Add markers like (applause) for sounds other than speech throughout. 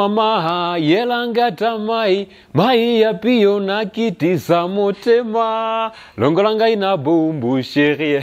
mamaha yelangata mai mai yapiyo nakitisa motema longo ina bumbu sherie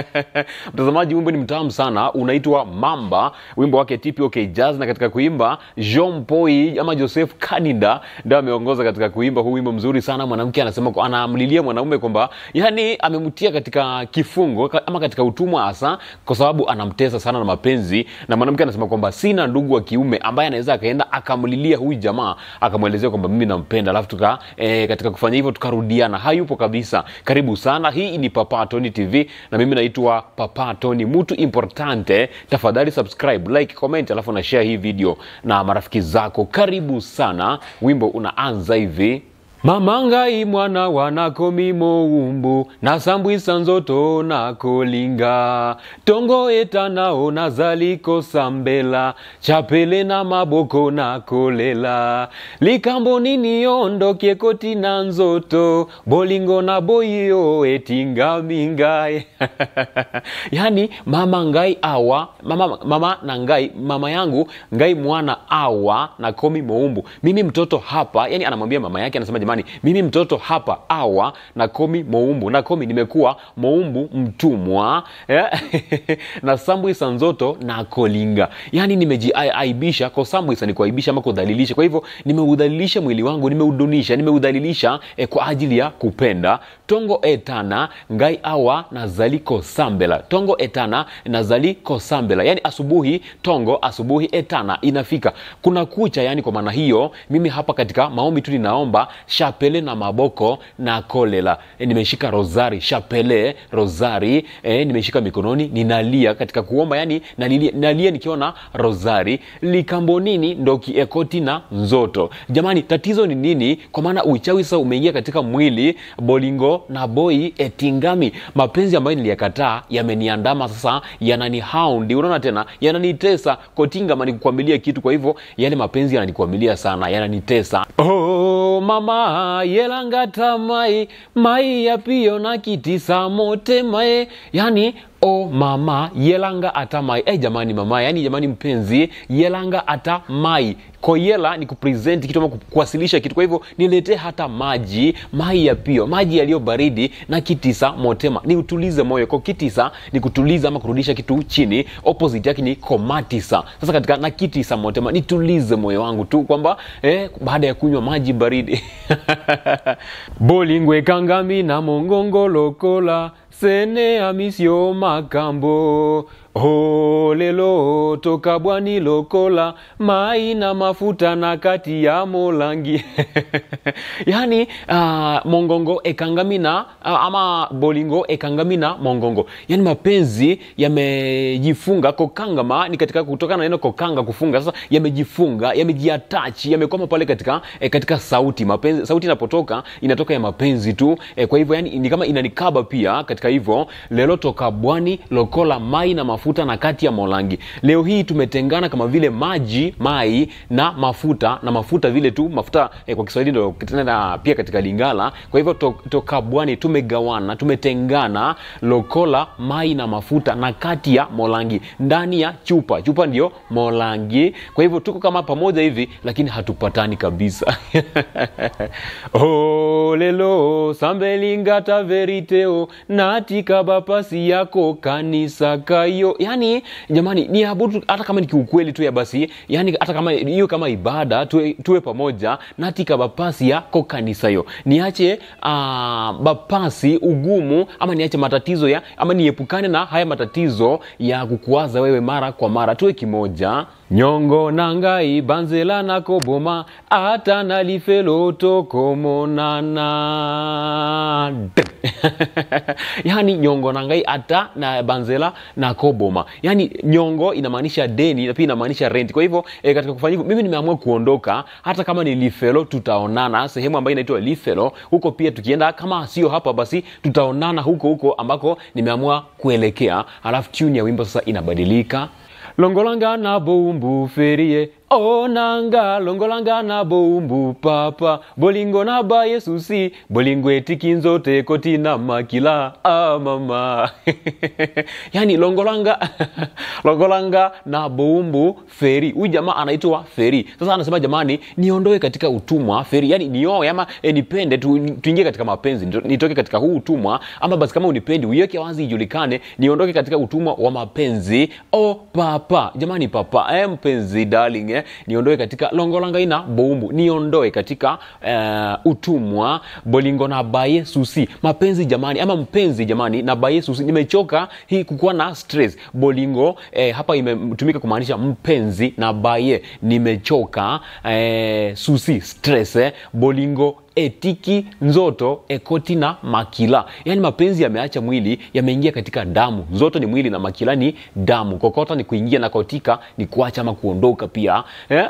(laughs) mtazamaji wimbo ni mtamu sana unaitwa mamba wimbo wake tpok jazz na katika kuimba jean poi ama joseph canida ndio ameongoza katika kuimba huu wimbo mzuri sana mwanamke anasema anamlilia mwanaume kwamba yani amemtia katika kifungo ama katika utumwa hasa kwa sababu anamtesa sana na mapenzi na mwanamke anasema kwamba sina ndugu wa kiume ambaye anaweza akaenda na akamlilia huyu jamaa akamwelezea kwamba mimi nampenda alafu tuka e, katika kufanya hivyo tukarudiana hayupo kabisa karibu sana hii ni papa tony tv na mimi naitwa papa tony mtu importante tafadhali subscribe like comment alafu na share hii video na marafiki zako karibu sana wimbo unaanza hivi mamangai mwana wanako mimo umbu nasambwisa nzoto nakolinga tongo etanao nazalikosa mbela chapele na maboko nakolela likambo niniyo ndokye koti na nzoto bolingo na boyiyo etingamingai (laughs) yani mama ngai awa mama, mama na ngai mama yangu ngai mwana awa nakomi moumbu mimi mtoto hapa yani anamwambia mama yake anasema jamani zamani mimi mtoto hapa awa na komi moumbu na komi nimekuwa moumbu mtumwa eh? (laughs) na sambwisa nzoto kolinga yani nimejiaibisha ko sambwisa ni kuaibisha ama kudhalilisha kwa hivyo nimeudhalilisha mwili wangu nimeudunisha nimeudhalilisha eh, kwa ajili ya kupenda tongo etana ngai awa nazali kosambela tongo etana nazali kosambela yani asubuhi tongo asubuhi etana inafika kuna kucha yani kwa maana hiyo mimi hapa katika maombi tu ninaomba sha shapele na maboko na kolela. E, nimeshika rosari shapele rosari e, nimeshika mikononi ninalia katika kuomba, yani nalilia, nalia nikiwa na rozari likambonini ndo kiekoti eh, na nzoto. Jamani, tatizo ni nini? Kwa maana uchawi sasa umeingia katika mwili bolingo na boi etingami, mapenzi ambayo niliyakataa yameniandama sasa, yananihaundi, unaona tena yananitesa. Kotinga manikwamilia kitu, kwa hivyo yale mapenzi yananikwamilia sana, yananitesa. Oh, mama yelangata mai mai yapiyo na kitisa mote mae yani o mama yelanga ata mai eh, jamani mama yani jamani mpenzi yelanga ata mai koyela ni kupresent kitu ama kuwasilisha kitu. Kwa hivyo niletee hata maji mai ya pio, maji yaliyo baridi, na kitisa motema ni utulize moyo. Kwa kitisa ni kutuliza ama kurudisha kitu chini, opposite yake ni komatisa. Sasa katika na kitisa motema nitulize moyo wangu tu kwamba eh, baada ya kunywa maji baridi (laughs) bolingwe kangami na lokola Sene misión macambo. ho lelo toka bwani lokola mai na mafuta na kati ya molangi (laughs) yani uh, mongongo ekangamina uh, ah, ama bolingo ekangamina mongongo yani mapenzi yamejifunga kokangama ni katika kutoka na neno kokanga kufunga sasa yamejifunga yamejiatachi yamekwama pale katika eh, katika sauti mapenzi sauti inapotoka inatoka ya mapenzi tu eh, kwa hivyo yani ni kama inanikaba pia katika hivyo lelo toka bwani lokola mai na mafuta mafuta na kati ya molangi. Leo hii tumetengana kama vile maji, mai na mafuta na mafuta vile tu mafuta eh, kwa Kiswahili kitenda pia katika Lingala. Kwa hivyo to, toka Bwani tumegawana, tumetengana lokola mai na mafuta na kati ya molangi ndani ya chupa. Chupa ndio molangi. Kwa hivyo tuko kama pamoja hivi lakini hatupatani kabisa. (laughs) Olelo sambelingata veriteo natikabapasi yako kanisa kayo yani jamani niabudu hata kama ni kiukweli tu ya basi yani hata kama hiyo kama ibada tuwe, tuwe pamoja natika bapasi yako kanisa yo niache uh, bapasi ugumu ama niache matatizo ya ama niepukane na haya matatizo ya kukuwaza wewe mara kwa mara tuwe kimoja nyongo na ngai banzela koboma ata na lifelo tokomonana (laughs) yani nyongo na ngai ata na banzela nakoboma yani nyongo inamaanisha deni na pia inamaanisha renti kwa hivyo e, katika kufanya mimi nimeamua kuondoka hata kama ni lifelo tutaonana sehemu ambayo inaitwa lifelo huko pia tukienda kama sio hapa basi tutaonana huko huko ambako nimeamua kuelekea alafu tune ya wimbo sasa inabadilika longolanga na bo mbu ferie onanga longolanga na boumbu papa bolingo na ba yesusi bolingo etikinzo koti na makila ah, mama (laughs) yani longolanga (laughs) longolanga na boumbu feri huyu jamaa anaitwa feri sasa anasema jamani niondoe katika utumwa feri yani nioe ama e, nipende tu, katika mapenzi nitoke katika huu utumwa ama basi kama unipendi uiweke wazi ijulikane niondoke katika utumwa wa mapenzi o oh, papa jamani papa eh, mpenzi darling eh? niondoe katika longolangaina boumbu niondoe katika uh, utumwa bolingo na baye susi mapenzi jamani ama mpenzi jamani na baye susi nimechoka hii kukuwa na stress bolingo eh, hapa imetumika kumaanisha mpenzi na baye nimechoka eh, susi stress eh, bolingo etiki nzoto ekoti na makila yaani mapenzi yameacha mwili yameingia katika damu nzoto ni mwili na makila ni damu kokota ni kuingia na kotika ni kuacha ama kuondoka pia eh?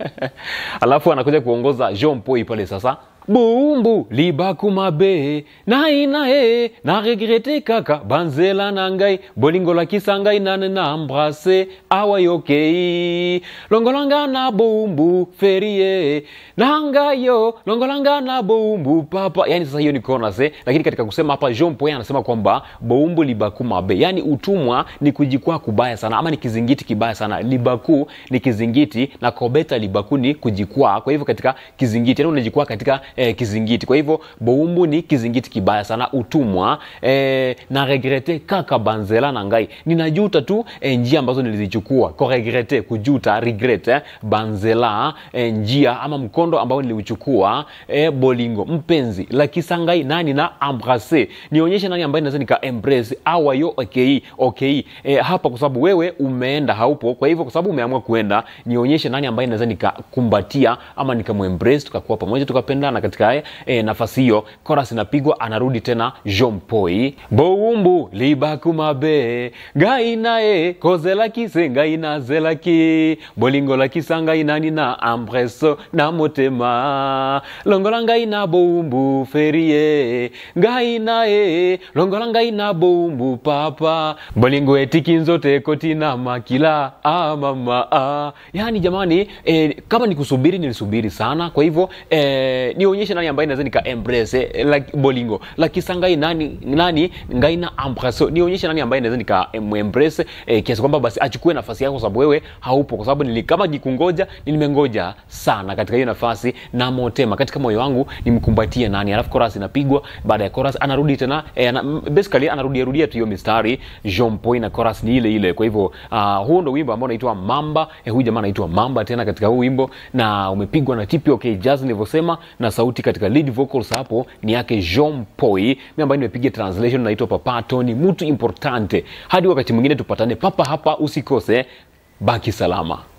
(laughs) alafu anakuja kuongoza jean poi pale sasa bumbu libakuma be nai nae naregrete kaka banzela na ngai bolingola kisa ngai nane na embrase awa yokei longolanga na bumbu ferie nanga yo longolanga na bumbu papa yani sasa hiyo ni kona se eh. lakini katika kusema hapa Jean Poyen anasema kwamba bumbu libakuma be yani utumwa ni kujikwaa kubaya sana ama ni kizingiti kibaya sana libaku ni kizingiti na kobeta libaku ni kujikwaa kwa hivyo katika kizingiti yani unajikwaa katika eh, kizingiti. Kwa hivyo boumbu ni kizingiti kibaya sana, utumwa eh, na regrete kaka banzela na ngai ninajuta tu eh, njia ambazo nilizichukua ko regrete kujuta regret eh, banzela eh, njia ama mkondo ambao niliuchukua eh, bolingo mpenzi la kisangai nani na embrasse nionyeshe nani ambaye naweza nika embrace awayo okay okay eh, hapa kwa sababu wewe umeenda haupo kwa hivyo kwa sababu umeamua kuenda nionyeshe nani ambaye naweza nikakumbatia ama nikamembrace tukakuwa pamoja tukapendana katika e, nafasi hiyo. Koras inapigwa, anarudi tena Jean Poi Boumbu libakumabe gainae kozelaki sengaina zelaki bolingo laki sangainani na ambreso na motema longola ngai na ferie ngainae longola ngai na bowumbu papa bolingo etiki nzote koti na makila ah, mama ah. Yani jamani e, kama nikusubiri nilisubiri sana, kwa hivyo e, ni nionyeshe nani ambaye naweza nika embrace eh, like bolingo la kisangai nani nani ngai na ambrace nionyeshe nani ambaye naweza nika embrace eh, kiasi kwamba basi achukue nafasi yako sababu wewe haupo kwa sababu nilikama jikungoja nilimengoja sana katika hiyo nafasi na motema katika moyo wangu nimkumbatie nani alafu chorus inapigwa baada ya chorus anarudi tena eh, ana, basically anarudi rudia tu hiyo mistari Jean Paul na chorus ni ile ile kwa hivyo uh, huo ndo wimbo ambao unaitwa Mamba eh, huyu jamaa anaitwa Mamba tena katika huu wimbo na umepigwa na tipi okay, Jazz nilivyosema na sauti katika lead vocals hapo ni yake Jean Poi, mimi ambaye nimepiga translation, naitwa Papa Tony, mtu importante. Hadi wakati mwingine tupatane papa hapa, usikose, baki salama.